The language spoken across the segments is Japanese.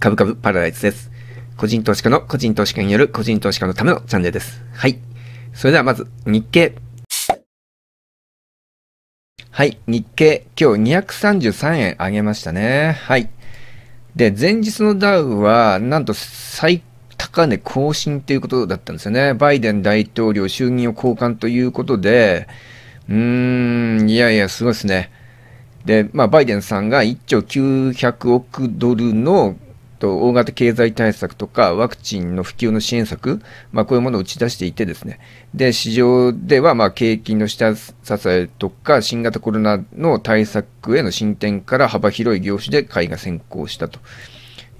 株ブパラダイスです。個人投資家の個人投資家による個人投資家のためのチャンネルです。はい。それではまず、日経。はい。日経、今日233円上げましたね。はい。で、前日のダウは、なんと最高値更新ということだったんですよね。バイデン大統領就任を交換ということで、うーん、いやいや、すごいですね。で、まあ、バイデンさんが1兆900億ドルのと大型経済対策とかワクチンの普及の支援策、まあ、こういうものを打ち出していてですねで市場ではまあ景気の下支えとか新型コロナの対策への進展から幅広い業種で買いが先行したと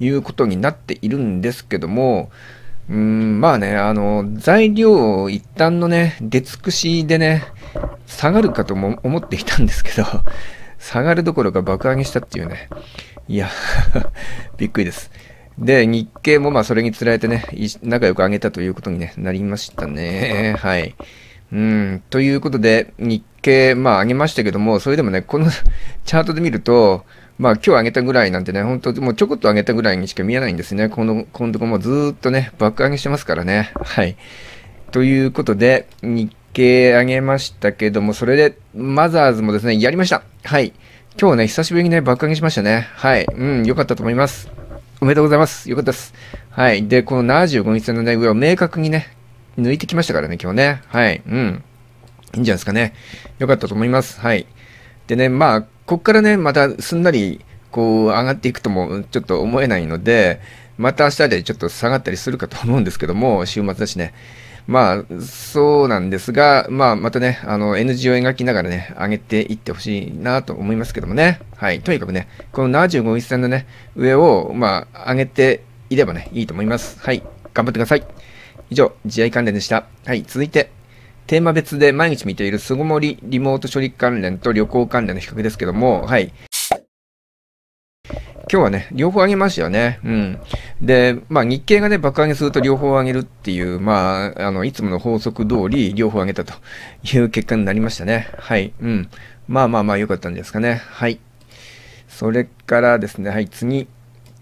いうことになっているんですけどもうんまあねあの材料一旦のね出尽くしでね下がるかとも思っていたんですけど下がるどころか爆上げしたっていうねいや びっくりです。で、日経もまあそれにつられてね、仲良く上げたということに、ね、なりましたね。はい。うん、ということで、日経、まあ上げましたけども、それでもね、この チャートで見ると、まあ今日上げたぐらいなんてね、本当もうちょこっと上げたぐらいにしか見えないんですね。この、このとこもずっとね、爆上げしてますからね。はい。ということで、日経上げましたけども、それで、マザーズもですね、やりました。はい。今日ね、久しぶりにね、爆上げしましたね。はい。うん、良かったと思います。おめでとうございます。良かったです。はい。で、この75日線のね、上を明確にね、抜いてきましたからね、今日ね。はい。うん。いいんじゃないですかね。良かったと思います。はい。でね、まあ、こっからね、またすんなり、こう、上がっていくとも、ちょっと思えないので、また明日でちょっと下がったりするかと思うんですけども、週末だしね。まあ、そうなんですが、まあ、またね、あの、N g を描きながらね、上げていってほしいなと思いますけどもね。はい。とにかくね、この75日線のね、上を、まあ、上げていればね、いいと思います。はい。頑張ってください。以上、試合関連でした。はい。続いて、テーマ別で毎日見ている巣ごもりリモート処理関連と旅行関連の比較ですけども、はい。今日はね、両方上げましたよね。うん。で、まあ、日経がね、爆上げすると両方上げるっていう、まあ、あの、いつもの法則通り、両方上げたと いう結果になりましたね。はい。うん。まあまあまあ、良かったんですかね。はい。それからですね、はい、次。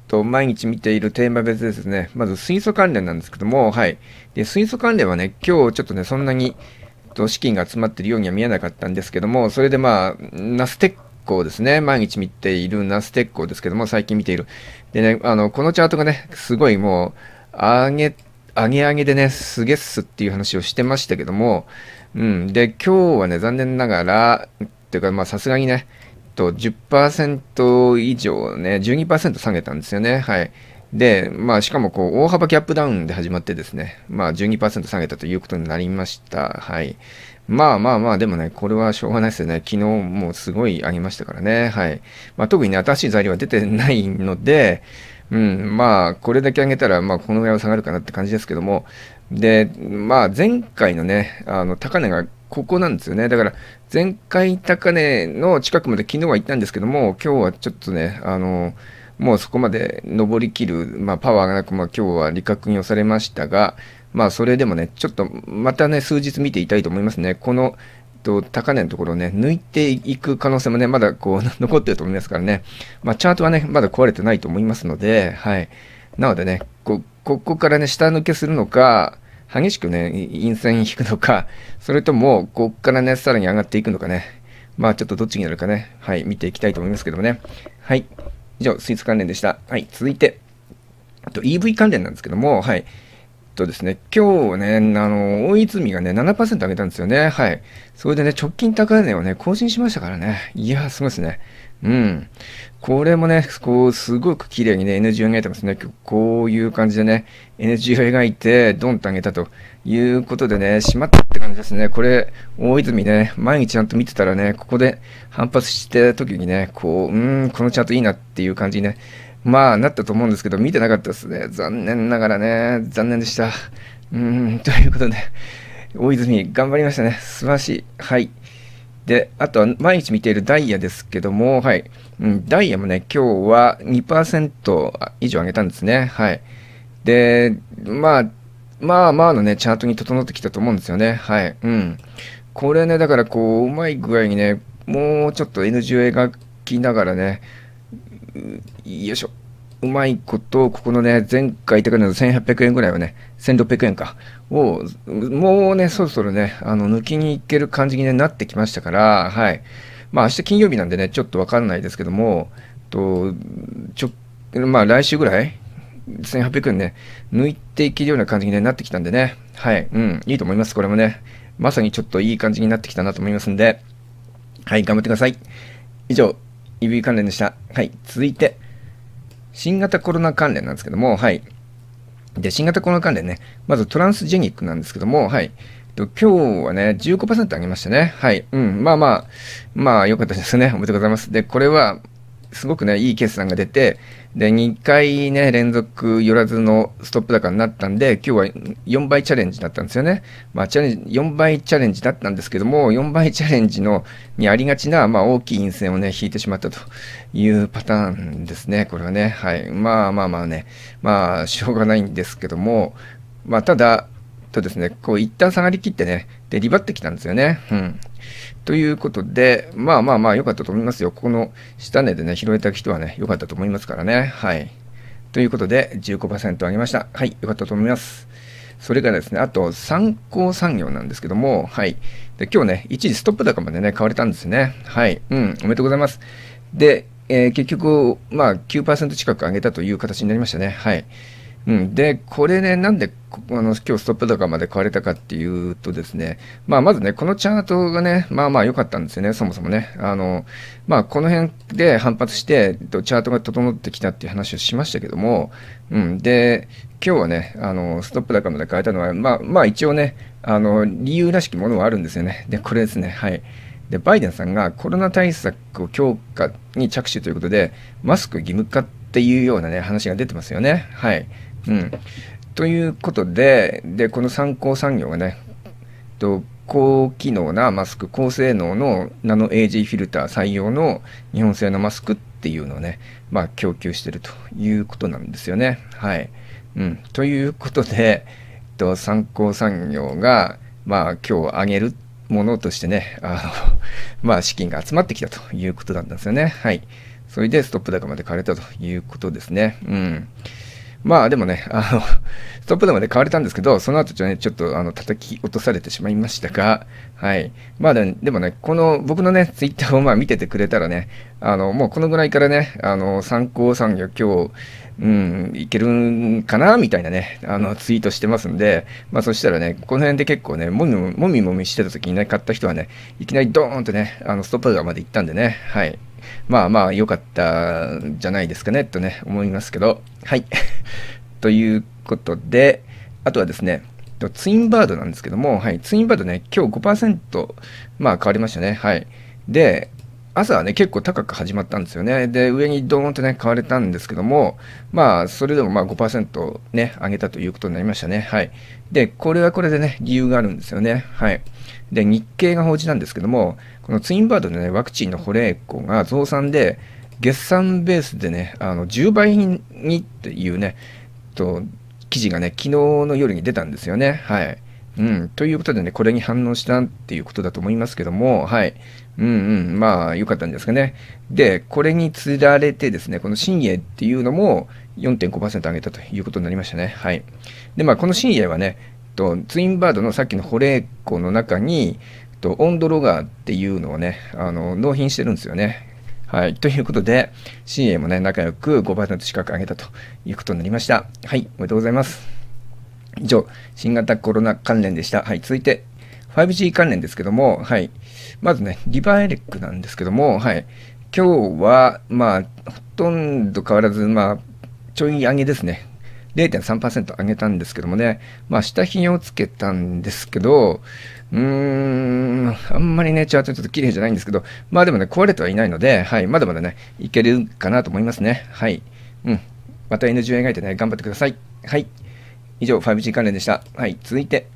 と毎日見ているテーマ別ですね。まず水素関連なんですけども、はい。で、水素関連はね、今日ちょっとね、そんなに、と資金が集まってるようには見えなかったんですけども、それでまあ、ナステッ鋼ですね、毎日見ているナス鉄鋼ですけども、最近見ている。でね、あの、このチャートがね、すごいもう、上げ、上げ上げでね、すげっすっていう話をしてましたけども、うん。で、今日はね、残念ながら、っていうか、まあ、さすがにね、と10%以上ね、12%下げたんですよね。はい。で、まあ、しかもこう大幅キャップダウンで始まってですね、まあ、12%下げたということになりました。はい。まあまあまあ、でもね、これはしょうがないですよね。昨日もうすごいありましたからね。はい。まあ、特にね、新しい材料は出てないので、うん、まあ、これだけ上げたら、まあ、このぐらいは下がるかなって感じですけども、で、まあ、前回のね、あの、高値がここなんですよね。だから、前回高値の近くまで昨日は行ったんですけども、今日はちょっとね、あの、もうそこまで登りきる、まあ、パワーがなく、まあ、今日は利確に押されましたが、まあ、それでもね、ちょっとまたね、数日見ていたいと思いますね。この、と高値のところをね、抜いていく可能性もね、まだこう、残ってると思いますからね。まあ、チャートはね、まだ壊れてないと思いますので、はい。なのでね、こ、ここからね、下抜けするのか、激しくね、陰線引くのか、それとも、こっからね、さらに上がっていくのかね。まあ、ちょっとどっちになるかね、はい、見ていきたいと思いますけどもね。はい。以上、スイーツ関連でした。はい、続いて、あと EV 関連なんですけども、はい。とですね、今日ね、あの、大泉がね、7%上げたんですよね。はい。それでね、直近高値をね、更新しましたからね。いやすごいですね。うん。これもね、こう、すごく綺麗にね、NG を描いてますね。こういう感じでね、NG を描いて、ドンと上げたということでね、しまったって感じですね。これ、大泉ね、毎日ちゃんと見てたらね、ここで反発してた時にね、こう、うん、このチャートいいなっていう感じにね、まあ、なったと思うんですけど、見てなかったですね。残念ながらね、残念でした。うん、ということで、大泉、頑張りましたね。素晴らしい。はい。で、あとは毎日見ているダイヤですけども、はい。うん、ダイヤもね、今日は2%以上上げたんですね。はい。で、まあ、まあまあのね、チャートに整ってきたと思うんですよね。はい。うん。これね、だからこう、うまい具合にね、もうちょっと N g を描きながらね、よいしょ。うまいこと、ここのね、前回高値の1800円ぐらいはね、1600円か、を、もうね、そろそろね、あの、抜きにいける感じに、ね、なってきましたから、はい。まあ、明日金曜日なんでね、ちょっとわかんないですけども、と、ちょ、まあ、来週ぐらい、1800円ね、抜いていけるような感じに、なってきたんでね、はい、うん、いいと思います、これもね。まさにちょっといい感じになってきたなと思いますんで、はい、頑張ってください。以上、EV 関連でした。はい、続いて、新型コロナ関連なんですけども、はい。で、新型コロナ関連ね、まずトランスジェニックなんですけども、はい。今日はね、15%上げましたね。はい。うん。まあまあ、まあ、良かったですね。おめでとうございます。で、これは、すごくねいい決算が出てで2回ね連続寄らずのストップ高になったんで今日は4倍チャレンジだったんですよね、まあ、チャレンジ4倍チャレンジだったんですけども4倍チャレンジのにありがちな、まあ、大きい陰線をね引いてしまったというパターンですねこれはねはいまあまあまあねまあしょうがないんですけどもまあただとですねこう一旦下がりきってねでリバってきたんですよねうんということで、まあまあまあ良かったと思いますよ。ここの下値でね、拾えた人はね、良かったと思いますからね。はい。ということで、15%上げました。はい、良かったと思います。それからですね、あと、参考産業なんですけども、はい。で、今日ね、一時ストップ高までね、買われたんですね。はい。うん、おめでとうございます。で、えー、結局、まあ、9%近く上げたという形になりましたね。はい。うん、で、これね、なんであの今日ストップ高まで買われたかっていうとですね、まあ、まずね、このチャートがね、まあまあ良かったんですよね、そもそもね。あのまあ、この辺で反発して、チャートが整ってきたっていう話をしましたけども、うん、で、今日はね、あのストップ高まで買えたのは、まあ、まあ、一応ねあの、理由らしきものはあるんですよね。で、これですね、はい。で、バイデンさんがコロナ対策を強化に着手ということで、マスク義務化ってっていうようなね、話が出てますよね。はい。うん。ということで、で、この参考産業がね、と高機能なマスク、高性能のナノ AG フィルター採用の日本製のマスクっていうのをね、まあ、供給してるということなんですよね。はい。うん、ということで、と、参考産業が、まあ、今日上げるものとしてね、あの、まあ、資金が集まってきたということなんですよね。はい。それでストップ高まで買われたということですね。うん。まあでもね、あの、ストップ高で買われたんですけど、その後ちょ,、ね、ちょっとあの叩き落とされてしまいましたが、はい。まあででもね、この僕のね、ツイッターをまあ見ててくれたらね、あの、もうこのぐらいからね、あの、参考産業今日、うん、いけるんかなみたいなね、あの、ツイートしてますんで、まあそしたらね、この辺で結構ね、もみもみもみしてた時にね、買った人はね、いきなりドーンとね、あの、ストップ高まで行ったんでね、はい。まあまあ良かったんじゃないですかねとね思いますけどはい ということであとはですねツインバードなんですけども、はい、ツインバードね、今日5%、まあ変わりましたね。はい。で、朝はね、結構高く始まったんですよね。で、上にドーンとね、買われたんですけども、まあ、それでもまあ5%ね、上げたということになりましたね。はい。で、これはこれでね、理由があるんですよね。はい。で、日経が報じたんですけども、このツインバードのね、ワクチンの保冷庫が増産で、月産ベースでね、あの10倍にっていうね、と記事がね、昨日の夜に出たんですよね。はい。うん、ということでね、これに反応したっていうことだと思いますけども、はい。うんうん、まあ、良かったんですかね。で、これにつられてですね、この新鋭っていうのも4.5%上げたということになりましたね。はい。で、まあ、この新鋭はね、と、ツインバードのさっきの保冷庫の中に、えっと、オンドロガーっていうのをね、あの、納品してるんですよね。はい。ということで、CA もね、仲良く5%近く上げたということになりました。はい。おめでとうございます。以上、新型コロナ関連でした。はい。続いて、5G 関連ですけども、はい。まずね、リバーエレックなんですけども、はい。今日は、まあ、ほとんど変わらず、まあ、ちょい上げですね。0.3%上げたんですけどもね、まあ、下品をつけたんですけど、うーん、あんまりね、チャートちょっと綺麗じゃないんですけど、まあでもね、壊れてはいないので、はい、まだまだね、いけるかなと思いますね。はい。うん。また NG を描いてね、頑張ってください。はい。以上、5G 関連でした。はい、続いて。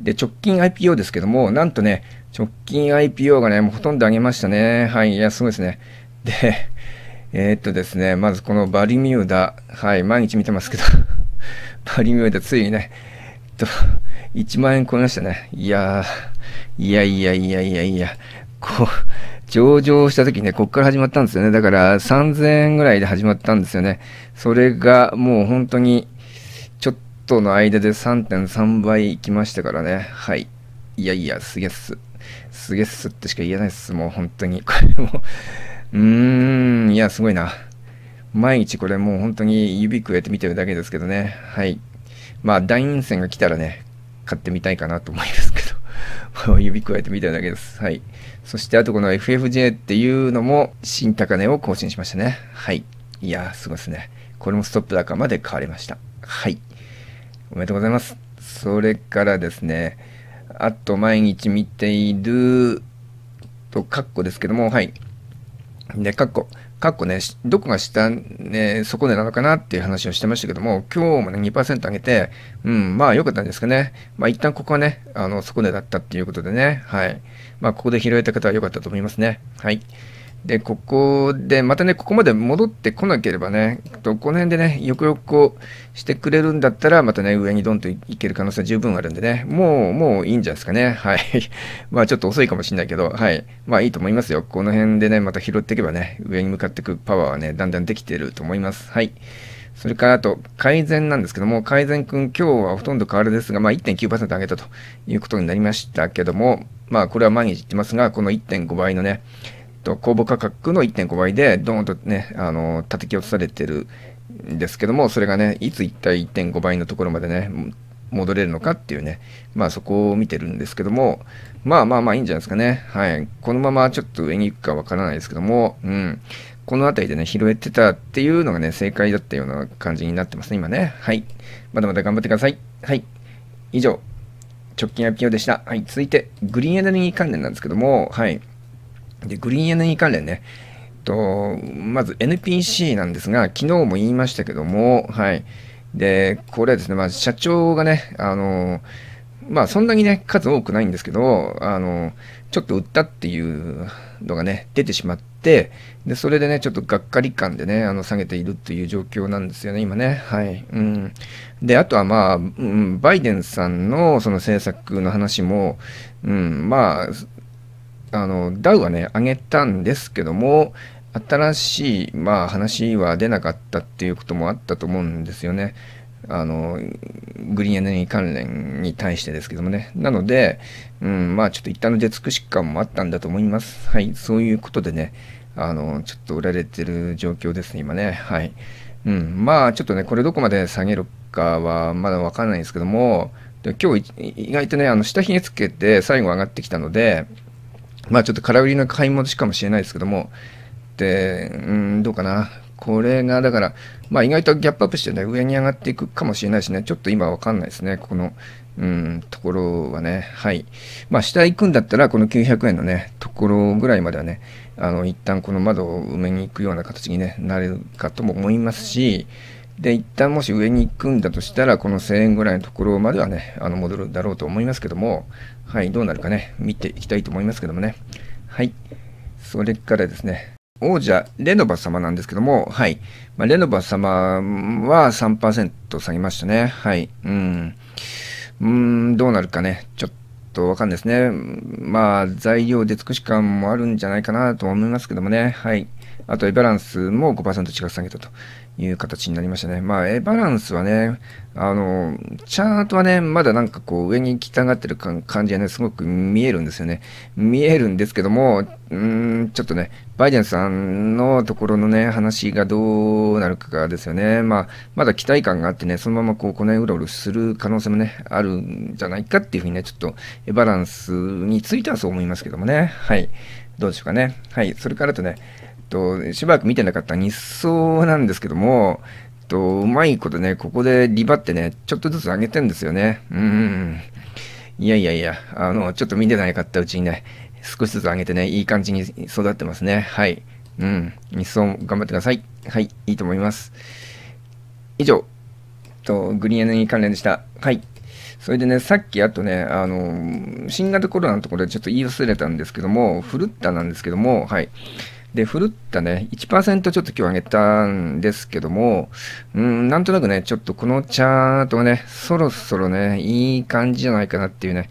で、直近 IPO ですけども、なんとね、直近 IPO がね、もうほとんど上げましたね。はい、いや、すごいですね。で、えー、っとですね、まずこのバリミューダ、はい、毎日見てますけどバリミューダついにね、えっと、1万円超えましたね。いやいやいやいやいやいや、こう、上場した時ね、こっから始まったんですよね。だから3000円ぐらいで始まったんですよね。それがもう本当に、ちょっとの間で3.3倍いきましたからね。はい。いやいや、すげえっす。すげえっすってしか言えないっす。もう本当に。これもうーん、いや、すごいな。毎日これもう本当に指くえて見てるだけですけどね。はい。まあ、大陰線が来たらね、買ってみたいかなと思いますけど、指くえて見てるだけです。はい。そして、あとこの FFJ っていうのも、新高値を更新しましたね。はい。いやー、すごいですね。これもストップ高まで買われました。はい。おめでとうございます。それからですね、あと毎日見ている、と、カッコですけども、はい。で、カッコ。かっこね、どこが下、ね、底値なのかなっていう話をしてましたけども、今日もね、2%上げて、うん、まあ良かったんですかね。まあ一旦ここはね、あの、底値だったっていうことでね、はい。まあここで拾えた方は良かったと思いますね。はい。で、ここで、またね、ここまで戻ってこなければね、どこの辺でね、よくよくこうしてくれるんだったら、またね、上にドンといける可能性は十分あるんでね、もう、もういいんじゃないですかね。はい。まあちょっと遅いかもしれないけど、はい。まあいいと思いますよ。この辺でね、また拾っていけばね、上に向かっていくパワーはね、だんだんできてると思います。はい。それからあと、改善なんですけども、改善くん、今日はほとんど変わるですが、まあ、1.9%上げたということになりましたけども、まあ、これは毎日言ってますが、この1.5倍のね、と、公募価格の1.5倍で、どーんとね、あの、叩き落とされてるんですけども、それがね、いつ一体1.5倍のところまでね、戻れるのかっていうね、まあそこを見てるんですけども、まあまあまあいいんじゃないですかね。はい。このままちょっと上に行くかわからないですけども、うん。この辺りでね、拾えてたっていうのがね、正解だったような感じになってますね、今ね。はい。まだまだ頑張ってください。はい。以上、直近 IPO でした。はい。続いて、グリーンエネルギー関連なんですけども、はい。で、グリーンエネルギー関連ね、とまず NPC なんですが、昨日も言いましたけども、はい。で、これですね、まあ、社長がね、あの、まあ、そんなにね、数多くないんですけど、あの、ちょっと売ったっていうのがね、出てしまって、で、それでね、ちょっとがっかり感でね、あの、下げているっていう状況なんですよね、今ね。はい。うん。で、あとはまあ、うん、バイデンさんのその政策の話も、うん、まあ、あの、ダウはね、上げたんですけども、新しい、まあ、話は出なかったっていうこともあったと思うんですよね。あの、グリーンエネルギー関連に対してですけどもね。なので、うん、まあ、ちょっと一旦の出尽くし感もあったんだと思います。はい、そういうことでね、あの、ちょっと売られてる状況ですね、今ね。はい。うん、まあ、ちょっとね、これどこまで下げるかは、まだわからないんですけども、で今日、意外とね、あの、下髭つけて、最後上がってきたので、まあちょっと空売りの買い戻しかもしれないですけども、で、うん、どうかな。これが、だから、まあ意外とギャップアップしてね、上に上がっていくかもしれないしね、ちょっと今わかんないですね、ここの、うん、ところはね、はい。まあ下行くんだったら、この900円のね、ところぐらいまではね、あの、一旦この窓を埋めに行くような形に、ね、なるかとも思いますし、で、一旦もし上に行くんだとしたら、この1000円ぐらいのところまではね、あの戻るだろうと思いますけども、はい、どうなるかね、見ていきたいと思いますけどもね。はい。それからですね、王者、レノバ様なんですけども、はい。まあ、レノバ様は3%下げましたね。はい。うん。うん、どうなるかね、ちょっと。とわかんないですね。まあ、材料で尽くし感もあるんじゃないかなと思いますけどもね。はい。あと、エバランスも5%近く下げたという形になりましたね。まあ、エバランスはね、あの、チャートはね、まだなんかこう、上に来たがってる感じがね、すごく見えるんですよね。見えるんですけども、うーん、ちょっとね、バイデンさんのところのね、話がどうなるかですよね。まあ、まだ期待感があってね、そのままこう、このうろうろする可能性もね、あるんじゃないかっていうふうにね、ちょっと、バランスについてはそう思いますけどもね。はい。どうでしょうかね。はい。それからとね、と、しばらく見てなかった日総なんですけども、と、うまいことね、ここでリバってね、ちょっとずつ上げてんですよね。うん、うん。いやいやいや、あの、ちょっと見てなかったうちにね、少しずつ上げてね、いい感じに育ってますね。はい。うん。一層頑張ってください。はい。いいと思います。以上、と、グリーンエネルギー関連でした。はい。それでね、さっきあとね、あの、新型コロナのところでちょっと言い忘れたんですけども、フルッタなんですけども、はい。で、ふるったね、1%ちょっと今日上げたんですけども、うん、なんとなくね、ちょっとこのチャートがね、そろそろね、いい感じじゃないかなっていうね、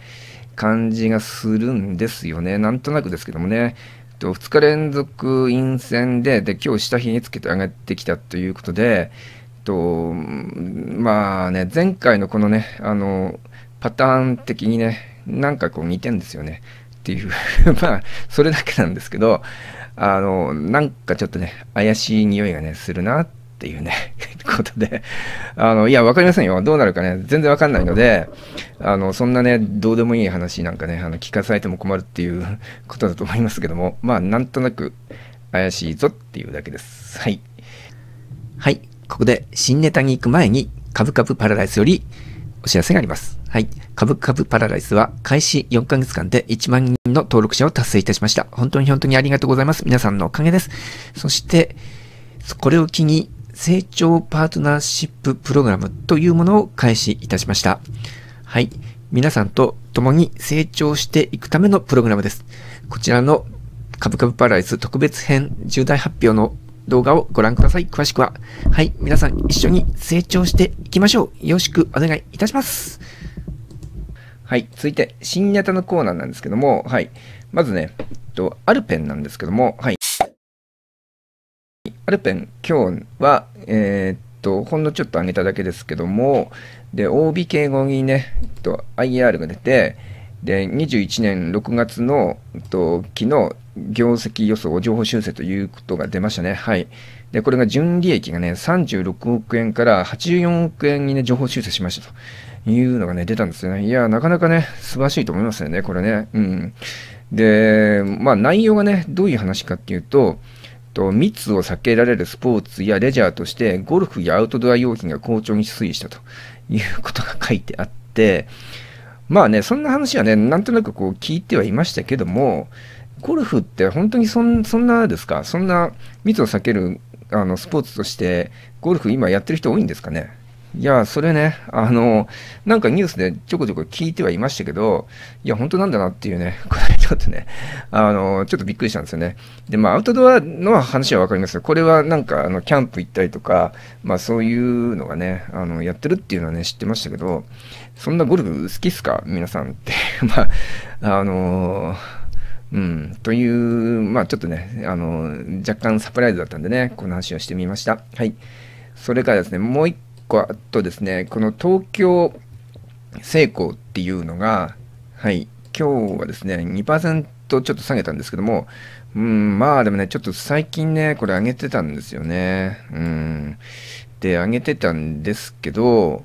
感じがするんですよね。なんとなくですけどもね。と2日連続陰線で、で、今日下火につけて上がってきたということで、と、まあね、前回のこのね、あの、パターン的にね、なんかこう似てんですよね。っていう まあ、それだけなんですけど、あの、なんかちょっとね、怪しい匂いがね、するなっていうね、ことで、あの、いや、わかりませんよ。どうなるかね、全然わかんないので、あの、そんなね、どうでもいい話なんかね、あの、聞かされても困るっていう ことだと思いますけども、まあ、なんとなく怪しいぞっていうだけです。はい。はい。ここで新ネタに行く前に、株ブパラダイスよりお知らせがあります。はい。株ブパラダイスは開始4ヶ月間で1万人の登録者を達成いたしました。本当に本当にありがとうございます。皆さんのおかげです。そして、これを機に成長パートナーシッププログラムというものを開始いたしました。はい。皆さんと共に成長していくためのプログラムです。こちらの株ブパラダイス特別編重大発表の動画をご覧ください。詳しくは。はい。皆さん一緒に成長していきましょう。よろしくお願いいたします。はい。続いて、新型のコーナーなんですけども、はい。まずね、と、アルペンなんですけども、はい。アルペン、今日は、えー、っと、ほんのちょっと上げただけですけども、で、OB 敬語にね、えっと、IR が出て、で、21年6月の、えっと、昨日、業績予想、情報修正ということが出ましたね。はい。で、これが純利益がね、36億円から84億円にね、情報修正しましたというのがね、出たんですよね。いや、なかなかね、素晴らしいと思いますよね、これね。うん。で、まあ内容がね、どういう話かっていうと、と密を避けられるスポーツやレジャーとしてゴルフやアウトドア用品が好調に推移したということが書いてあってまあねそんな話はねなんとなくこう聞いてはいましたけどもゴルフって本当にそんなですかそんな密を避けるあのスポーツとしてゴルフ今やってる人多いんですかねいや、それね、あの、なんかニュースでちょこちょこ聞いてはいましたけど、いや、本当なんだなっていうね、これちょっとね、あの、ちょっとびっくりしたんですよね。で、まあ、アウトドアの話はわかりますこれはなんか、あの、キャンプ行ったりとか、まあ、そういうのがね、あの、やってるっていうのはね、知ってましたけど、そんなゴルフ好きっすか皆さんって。まあ、あのうん、という、まあちょっとね、あの、若干サプライズだったんでね、この話をしてみました。はい。それからですね、もう一個あとですね、この東京成功っていうのが、はい、今日はですね、2%ちょっと下げたんですけども、うん、まあでもね、ちょっと最近ね、これ上げてたんですよね。うん。で、上げてたんですけど、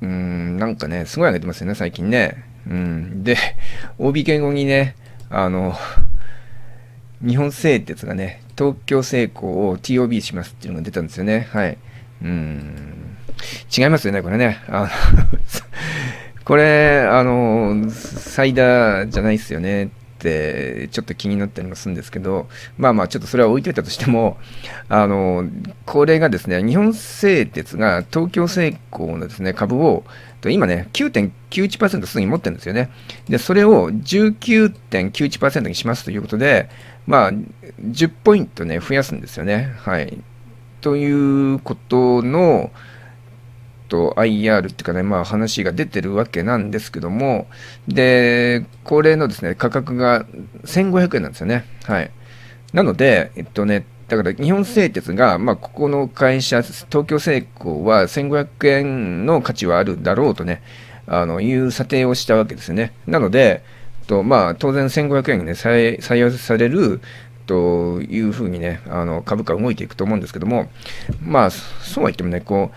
うん、なんかね、すごい上げてますよね、最近ね。うん。で、OB 言語にね、あの、日本製鉄がね、東京成功を TOB しますっていうのが出たんですよね。はい。うん。違いますよね、これね。あの これ、あの、サイダーじゃないですよねって、ちょっと気になったりもするんですけど、まあまあ、ちょっとそれは置いといたとしても、あの、これがですね、日本製鉄が東京製鋼のですね、株を、今ね、9.91%すでに持ってるんですよね。で、それを19.91%にしますということで、まあ、10ポイントね、増やすんですよね。はい。ということの、と IR っていうかね、まあ話が出てるわけなんですけども、で、これのですね、価格が1500円なんですよね。はい。なので、えっとね、だから日本製鉄が、まあ、ここの会社、東京製鋼は1500円の価値はあるだろうとね、あのいう査定をしたわけですね。なので、とまあ、当然1500円が、ね、採用されるというふうにね、あの株価動いていくと思うんですけども、まあ、そうは言ってもね、こう、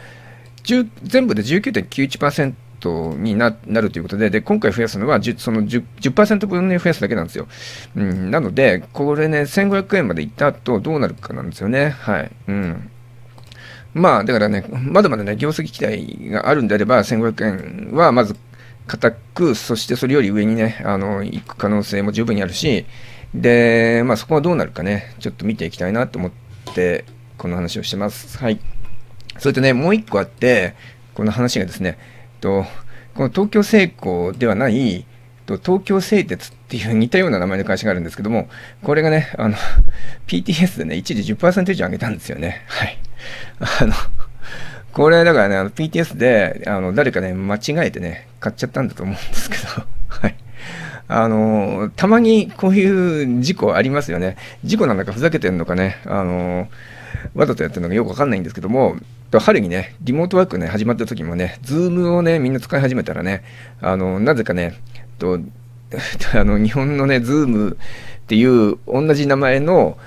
全部で19.91%にななるということで、で今回増やすのは10、その 10%, 10分に増やすだけなんですよ。うん、なので、これね、1500円までいった後、どうなるかなんですよね。はい。うん。まあ、だからね、まだまだね、業績期待があるんであれば、1500円はまず固く、そしてそれより上にね、あの、行く可能性も十分にあるし、で、まあそこはどうなるかね、ちょっと見ていきたいなと思って、この話をしてます。はい。それとね、もう一個あって、この話がですね、とこの東京製鋼ではない、と東京製鉄っていう似たような名前の会社があるんですけども、これがね、あの、PTS でね、一時10%以上上げたんですよね。はい。あの、これだからね、あの PTS で、あの、誰かね、間違えてね、買っちゃったんだと思うんですけど、はい。あの、たまにこういう事故ありますよね。事故なんだかふざけてんのかね、あの、わざとやってるのかよくわかんないんですけども、春にね、リモートワークね、始まった時もね、ズームをね、みんな使い始めたらね、あの、なぜかね、と、あの、日本のね、ズームっていう同じ名前の、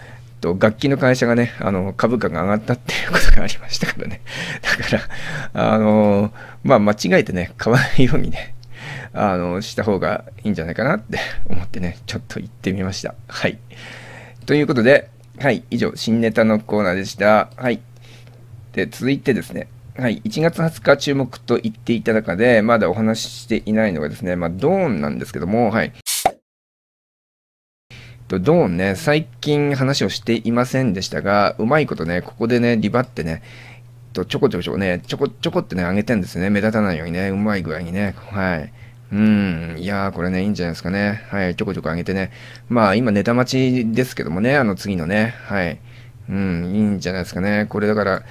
と楽器の会社がね、あの、株価が上がったっていうことがありましたからね。だから、あの、まあ、間違えてね、買わないようにね、あの、した方がいいんじゃないかなって思ってね、ちょっと行ってみました。はい。ということで、はい、以上、新ネタのコーナーでした。はい。で、続いてですね、はい、1月20日注目と言っていた中で、まだお話ししていないのがですね、まあ、ドーンなんですけども、はい。と、ドーンね、最近話をしていませんでしたが、うまいことね、ここでね、リバってね、ちょこちょこちょこね、ちょこちょこってね、上げてんですね。目立たないようにね、うまい具合にね。はい。うん、いやー、これね、いいんじゃないですかね。はい、ちょこちょこ上げてね。まあ、今、ネタ待ちですけどもね、あの次のね、はい。うん、いいんじゃないですかね。これだから、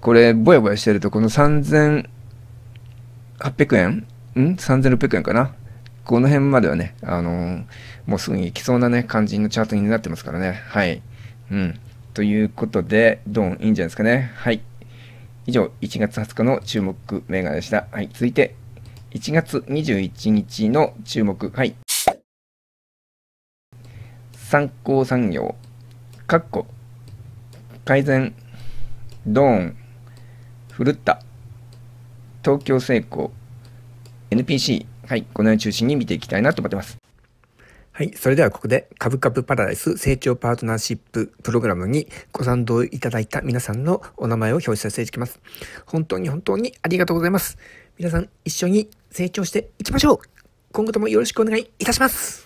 これ、ぼやぼやしてると、この3800円ん ?3600 円かなこの辺まではね、あのー、もうすぐに行きそうなね、感じのチャートになってますからね。はい。うん。ということで、ドン、いいんじゃないですかね。はい。以上、1月20日の注目銘柄でした。はい。続いて、1月21日の注目。はい。参考産業。かっこ改善、ドーン、ふるった、東京成功、NPC、はい、このように中心に見ていきたいなと思ってます。はい。それではここで、株ブパラダイス成長パートナーシッププログラムにご賛同いただいた皆さんのお名前を表示させていきます。本当に本当にありがとうございます。皆さん一緒に成長していきましょう今後ともよろしくお願いいたします